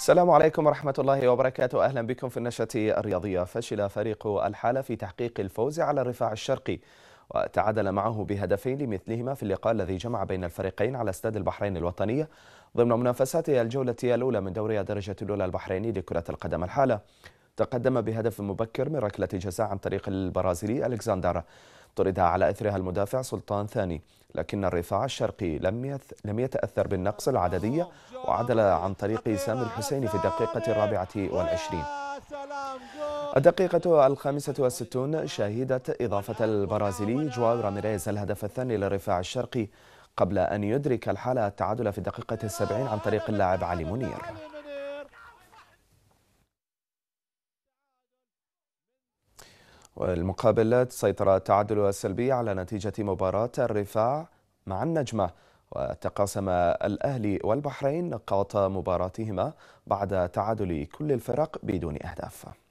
السلام عليكم ورحمة الله وبركاته أهلا بكم في النشرة الرياضية فشل فريق الحالة في تحقيق الفوز على الرفاع الشرقي وتعادل معه بهدفين لمثلهما في اللقاء الذي جمع بين الفريقين على استاد البحرين الوطنية ضمن منافسات الجولة الأولى من دوري الدرجة الأولى البحريني لكرة القدم الحالة تقدم بهدف مبكر من ركلة جزاء عن طريق البرازيلي ألكساندر طرد على إثرها المدافع سلطان ثاني لكن الرفاع الشرقي لم لم يتأثر بالنقص العددي وعدل عن طريق سامي الحسيني في الدقيقة الرابعة والعشرين الدقيقة الخامسة والستون شهدت إضافة البرازيلي جواو راميريز الهدف الثاني للرفاع الشرقي قبل أن يدرك الحالة التعادل في الدقيقة السبعين عن طريق اللاعب علي منير والمقابلات سيطر تعادلها السلبي على نتيجة مباراة الرفاع مع النجمة وتقاسم الأهلي والبحرين نقاط مباراتهما بعد تعادل كل الفرق بدون أهداف